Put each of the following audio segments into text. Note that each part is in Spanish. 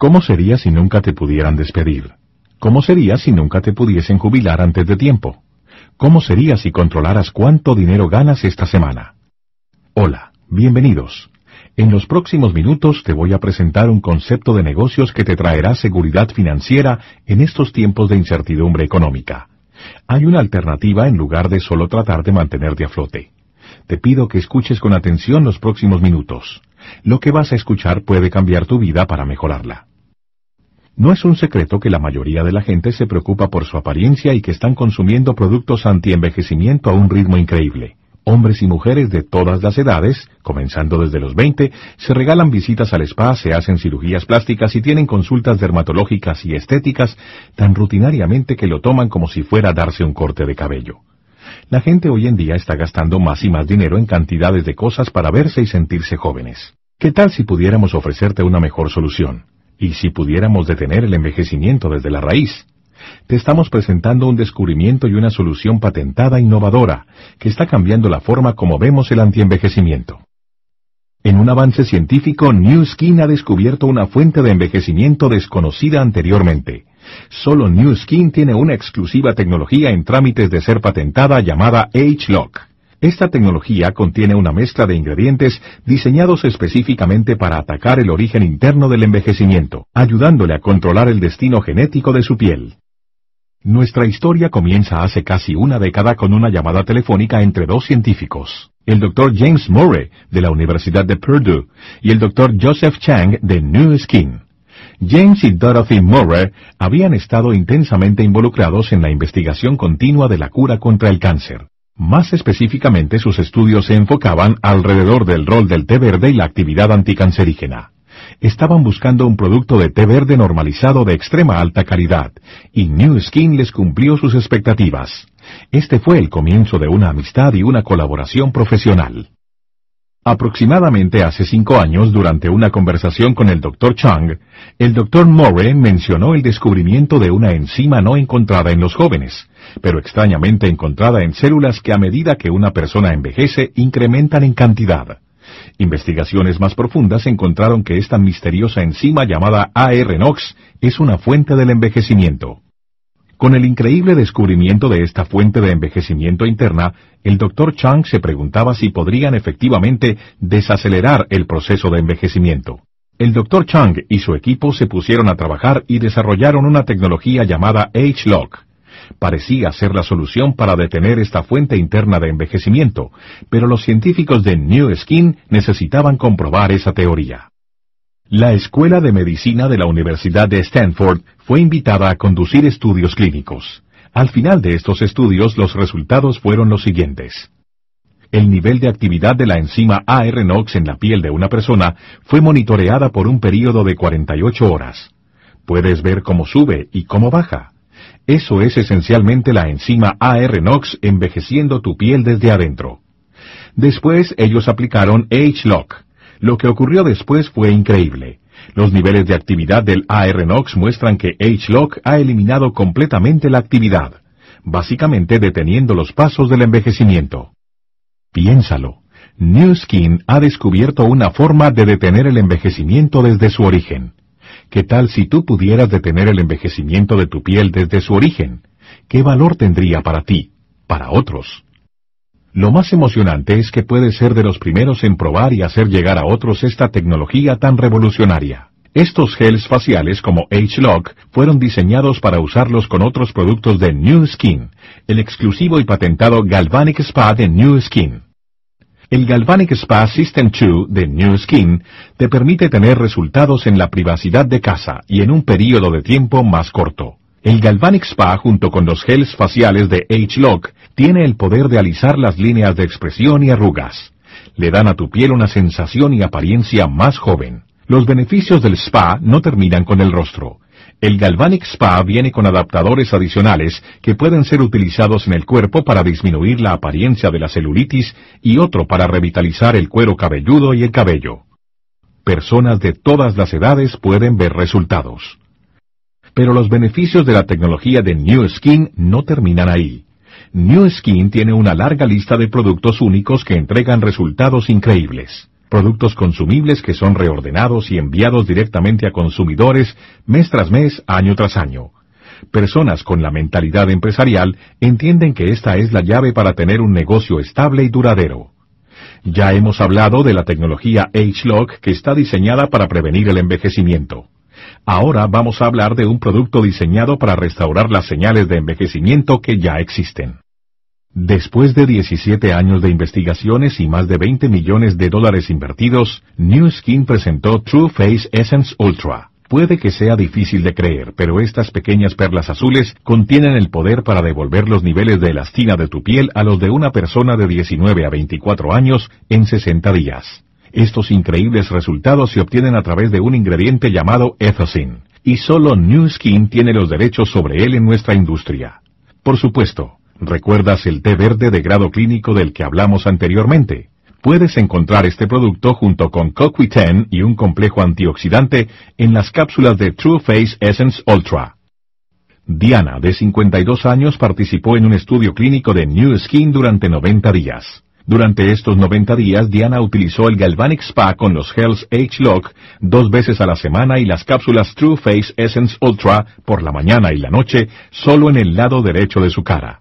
¿Cómo sería si nunca te pudieran despedir? ¿Cómo sería si nunca te pudiesen jubilar antes de tiempo? ¿Cómo sería si controlaras cuánto dinero ganas esta semana? Hola, bienvenidos. En los próximos minutos te voy a presentar un concepto de negocios que te traerá seguridad financiera en estos tiempos de incertidumbre económica. Hay una alternativa en lugar de solo tratar de mantenerte a flote. Te pido que escuches con atención los próximos minutos. Lo que vas a escuchar puede cambiar tu vida para mejorarla. No es un secreto que la mayoría de la gente se preocupa por su apariencia y que están consumiendo productos anti-envejecimiento a un ritmo increíble. Hombres y mujeres de todas las edades, comenzando desde los 20, se regalan visitas al spa, se hacen cirugías plásticas y tienen consultas dermatológicas y estéticas tan rutinariamente que lo toman como si fuera darse un corte de cabello. La gente hoy en día está gastando más y más dinero en cantidades de cosas para verse y sentirse jóvenes. ¿Qué tal si pudiéramos ofrecerte una mejor solución? y si pudiéramos detener el envejecimiento desde la raíz. Te estamos presentando un descubrimiento y una solución patentada innovadora que está cambiando la forma como vemos el antienvejecimiento. En un avance científico, New Skin ha descubierto una fuente de envejecimiento desconocida anteriormente. Solo New Skin tiene una exclusiva tecnología en trámites de ser patentada llamada H-Lock. Esta tecnología contiene una mezcla de ingredientes diseñados específicamente para atacar el origen interno del envejecimiento, ayudándole a controlar el destino genético de su piel. Nuestra historia comienza hace casi una década con una llamada telefónica entre dos científicos, el Dr. James Murray, de la Universidad de Purdue, y el Dr. Joseph Chang, de New Skin. James y Dorothy Murray habían estado intensamente involucrados en la investigación continua de la cura contra el cáncer. Más específicamente, sus estudios se enfocaban alrededor del rol del té verde y la actividad anticancerígena. Estaban buscando un producto de té verde normalizado de extrema alta calidad, y New Skin les cumplió sus expectativas. Este fue el comienzo de una amistad y una colaboración profesional. Aproximadamente hace cinco años, durante una conversación con el Dr. Chang, el Dr. More mencionó el descubrimiento de una enzima no encontrada en los jóvenes, pero extrañamente encontrada en células que a medida que una persona envejece incrementan en cantidad. Investigaciones más profundas encontraron que esta misteriosa enzima llamada ARNOX es una fuente del envejecimiento. Con el increíble descubrimiento de esta fuente de envejecimiento interna, el doctor Chang se preguntaba si podrían efectivamente desacelerar el proceso de envejecimiento. El doctor Chang y su equipo se pusieron a trabajar y desarrollaron una tecnología llamada H-Lock parecía ser la solución para detener esta fuente interna de envejecimiento, pero los científicos de New Skin necesitaban comprobar esa teoría. La Escuela de Medicina de la Universidad de Stanford fue invitada a conducir estudios clínicos. Al final de estos estudios los resultados fueron los siguientes el nivel de actividad de la enzima ARNOX en la piel de una persona fue monitoreada por un período de 48 horas. Puedes ver cómo sube y cómo baja. Eso es esencialmente la enzima ARNOX envejeciendo tu piel desde adentro. Después ellos aplicaron H-Lock. Lo que ocurrió después fue increíble. Los niveles de actividad del ARNOX muestran que H-Lock ha eliminado completamente la actividad, básicamente deteniendo los pasos del envejecimiento. Piénsalo. New Skin ha descubierto una forma de detener el envejecimiento desde su origen. ¿Qué tal si tú pudieras detener el envejecimiento de tu piel desde su origen? ¿Qué valor tendría para ti, para otros? Lo más emocionante es que puedes ser de los primeros en probar y hacer llegar a otros esta tecnología tan revolucionaria. Estos gels faciales como H-Lock fueron diseñados para usarlos con otros productos de New Skin, el exclusivo y patentado Galvanic Spa de New Skin el Galvanic Spa System 2 de New Skin te permite tener resultados en la privacidad de casa y en un periodo de tiempo más corto. El Galvanic Spa junto con los gels faciales de H-Lock tiene el poder de alisar las líneas de expresión y arrugas. Le dan a tu piel una sensación y apariencia más joven. Los beneficios del spa no terminan con el rostro. El Galvanic Spa viene con adaptadores adicionales que pueden ser utilizados en el cuerpo para disminuir la apariencia de la celulitis y otro para revitalizar el cuero cabelludo y el cabello. Personas de todas las edades pueden ver resultados. Pero los beneficios de la tecnología de New Skin no terminan ahí. New Skin tiene una larga lista de productos únicos que entregan resultados increíbles productos consumibles que son reordenados y enviados directamente a consumidores mes tras mes, año tras año. Personas con la mentalidad empresarial entienden que esta es la llave para tener un negocio estable y duradero. Ya hemos hablado de la tecnología h que está diseñada para prevenir el envejecimiento. Ahora vamos a hablar de un producto diseñado para restaurar las señales de envejecimiento que ya existen. Después de 17 años de investigaciones y más de 20 millones de dólares invertidos, New Skin presentó True Face Essence Ultra. Puede que sea difícil de creer, pero estas pequeñas perlas azules contienen el poder para devolver los niveles de elastina de tu piel a los de una persona de 19 a 24 años en 60 días. Estos increíbles resultados se obtienen a través de un ingrediente llamado Ethosin, y solo New Skin tiene los derechos sobre él en nuestra industria. Por supuesto, ¿Recuerdas el té verde de grado clínico del que hablamos anteriormente? Puedes encontrar este producto junto con CoQ10 y un complejo antioxidante en las cápsulas de True Face Essence Ultra. Diana, de 52 años, participó en un estudio clínico de New Skin durante 90 días. Durante estos 90 días, Diana utilizó el Galvanic Spa con los Health H-Lock dos veces a la semana y las cápsulas True Face Essence Ultra por la mañana y la noche solo en el lado derecho de su cara.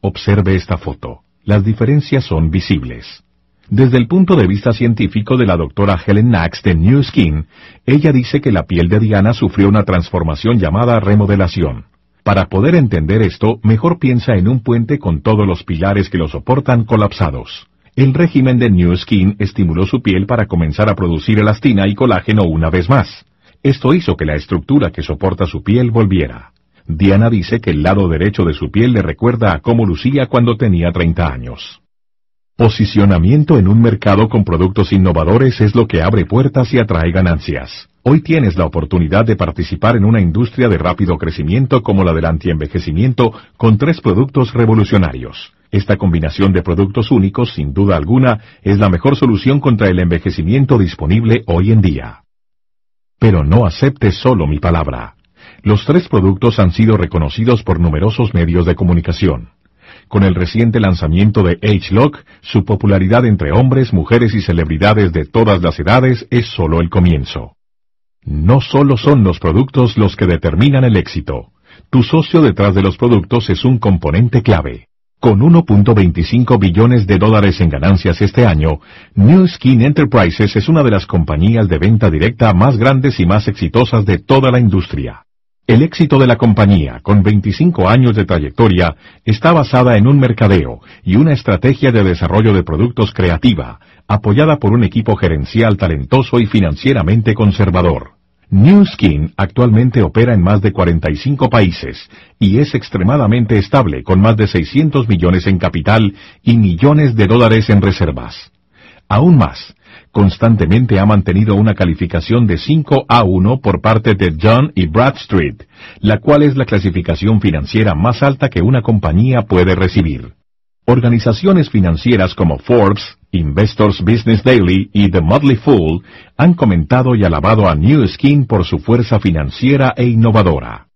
Observe esta foto. Las diferencias son visibles. Desde el punto de vista científico de la doctora Helen Nax de New Skin, ella dice que la piel de Diana sufrió una transformación llamada remodelación. Para poder entender esto, mejor piensa en un puente con todos los pilares que lo soportan colapsados. El régimen de New Skin estimuló su piel para comenzar a producir elastina y colágeno una vez más. Esto hizo que la estructura que soporta su piel volviera. Diana dice que el lado derecho de su piel le recuerda a cómo lucía cuando tenía 30 años. Posicionamiento en un mercado con productos innovadores es lo que abre puertas y atrae ganancias. Hoy tienes la oportunidad de participar en una industria de rápido crecimiento como la del antienvejecimiento con tres productos revolucionarios. Esta combinación de productos únicos, sin duda alguna, es la mejor solución contra el envejecimiento disponible hoy en día. Pero no aceptes solo mi palabra. Los tres productos han sido reconocidos por numerosos medios de comunicación. Con el reciente lanzamiento de H-Lock, su popularidad entre hombres, mujeres y celebridades de todas las edades es solo el comienzo. No solo son los productos los que determinan el éxito. Tu socio detrás de los productos es un componente clave. Con 1.25 billones de dólares en ganancias este año, New Skin Enterprises es una de las compañías de venta directa más grandes y más exitosas de toda la industria. El éxito de la compañía, con 25 años de trayectoria, está basada en un mercadeo y una estrategia de desarrollo de productos creativa, apoyada por un equipo gerencial talentoso y financieramente conservador. New Skin actualmente opera en más de 45 países y es extremadamente estable con más de 600 millones en capital y millones de dólares en reservas. Aún más, constantemente ha mantenido una calificación de 5 a 1 por parte de John y Bradstreet, la cual es la clasificación financiera más alta que una compañía puede recibir. Organizaciones financieras como Forbes, Investors Business Daily y The Motley Fool han comentado y alabado a New Skin por su fuerza financiera e innovadora.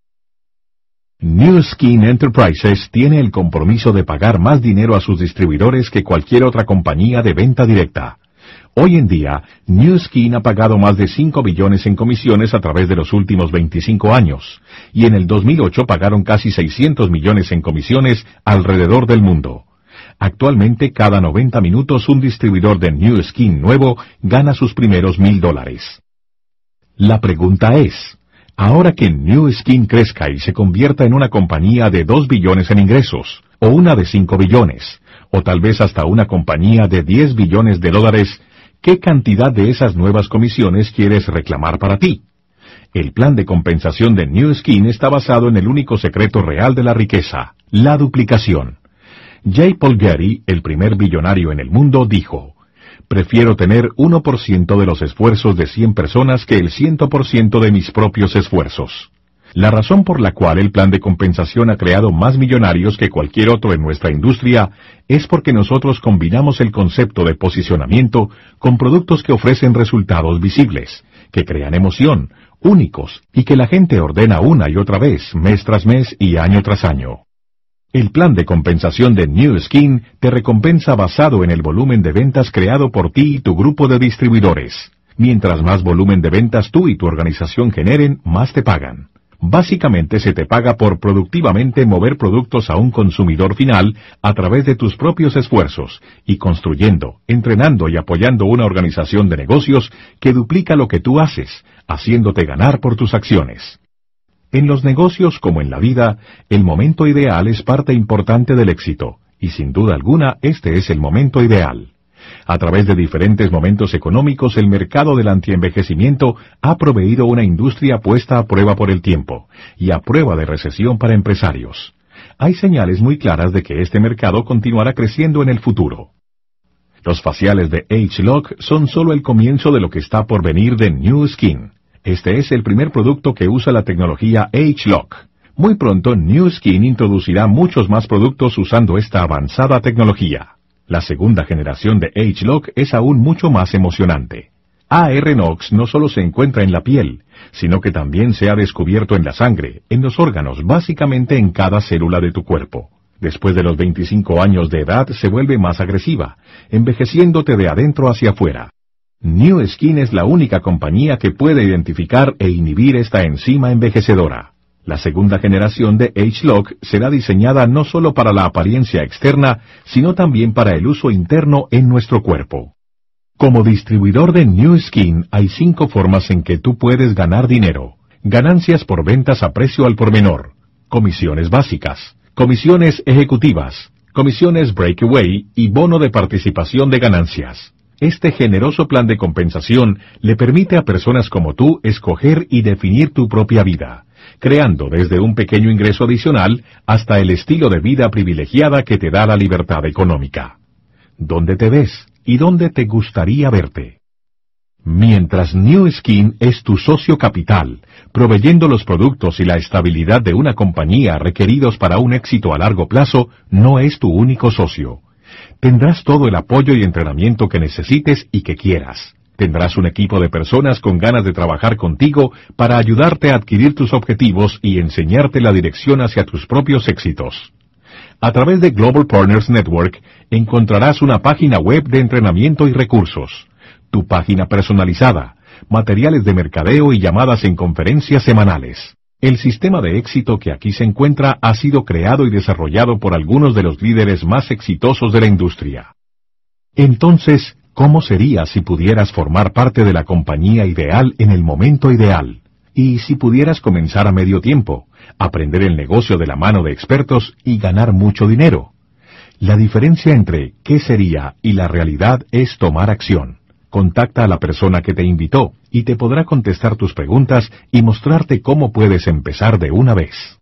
New Skin Enterprises tiene el compromiso de pagar más dinero a sus distribuidores que cualquier otra compañía de venta directa. Hoy en día, New Skin ha pagado más de 5 billones en comisiones a través de los últimos 25 años, y en el 2008 pagaron casi 600 millones en comisiones alrededor del mundo. Actualmente, cada 90 minutos, un distribuidor de New Skin nuevo gana sus primeros mil dólares. La pregunta es, ahora que New Skin crezca y se convierta en una compañía de 2 billones en ingresos, o una de 5 billones, o tal vez hasta una compañía de 10 billones de dólares, ¿qué cantidad de esas nuevas comisiones quieres reclamar para ti? El plan de compensación de New Skin está basado en el único secreto real de la riqueza, la duplicación. J. Paul Getty, el primer billonario en el mundo, dijo, Prefiero tener 1% de los esfuerzos de 100 personas que el 100% de mis propios esfuerzos la razón por la cual el plan de compensación ha creado más millonarios que cualquier otro en nuestra industria es porque nosotros combinamos el concepto de posicionamiento con productos que ofrecen resultados visibles, que crean emoción, únicos, y que la gente ordena una y otra vez, mes tras mes y año tras año. El plan de compensación de New Skin te recompensa basado en el volumen de ventas creado por ti y tu grupo de distribuidores. Mientras más volumen de ventas tú y tu organización generen, más te pagan. Básicamente se te paga por productivamente mover productos a un consumidor final a través de tus propios esfuerzos y construyendo, entrenando y apoyando una organización de negocios que duplica lo que tú haces, haciéndote ganar por tus acciones. En los negocios como en la vida, el momento ideal es parte importante del éxito, y sin duda alguna este es el momento ideal. A través de diferentes momentos económicos, el mercado del antienvejecimiento ha proveído una industria puesta a prueba por el tiempo y a prueba de recesión para empresarios. Hay señales muy claras de que este mercado continuará creciendo en el futuro. Los faciales de H-Lock son solo el comienzo de lo que está por venir de New Skin. Este es el primer producto que usa la tecnología H-Lock. Muy pronto New Skin introducirá muchos más productos usando esta avanzada tecnología. La segunda generación de h es aún mucho más emocionante. AR-NOX no solo se encuentra en la piel, sino que también se ha descubierto en la sangre, en los órganos, básicamente en cada célula de tu cuerpo. Después de los 25 años de edad se vuelve más agresiva, envejeciéndote de adentro hacia afuera. New Skin es la única compañía que puede identificar e inhibir esta enzima envejecedora. La segunda generación de H-Lock será diseñada no solo para la apariencia externa, sino también para el uso interno en nuestro cuerpo. Como distribuidor de New Skin hay cinco formas en que tú puedes ganar dinero. Ganancias por ventas a precio al por menor, comisiones básicas, comisiones ejecutivas, comisiones breakaway y bono de participación de ganancias. Este generoso plan de compensación le permite a personas como tú escoger y definir tu propia vida creando desde un pequeño ingreso adicional hasta el estilo de vida privilegiada que te da la libertad económica. ¿Dónde te ves y dónde te gustaría verte? Mientras New Skin es tu socio capital, proveyendo los productos y la estabilidad de una compañía requeridos para un éxito a largo plazo, no es tu único socio. Tendrás todo el apoyo y entrenamiento que necesites y que quieras. Tendrás un equipo de personas con ganas de trabajar contigo para ayudarte a adquirir tus objetivos y enseñarte la dirección hacia tus propios éxitos. A través de Global Partners Network encontrarás una página web de entrenamiento y recursos, tu página personalizada, materiales de mercadeo y llamadas en conferencias semanales. El sistema de éxito que aquí se encuentra ha sido creado y desarrollado por algunos de los líderes más exitosos de la industria. Entonces, ¿Cómo sería si pudieras formar parte de la compañía ideal en el momento ideal? Y si pudieras comenzar a medio tiempo, aprender el negocio de la mano de expertos y ganar mucho dinero. La diferencia entre qué sería y la realidad es tomar acción. Contacta a la persona que te invitó y te podrá contestar tus preguntas y mostrarte cómo puedes empezar de una vez.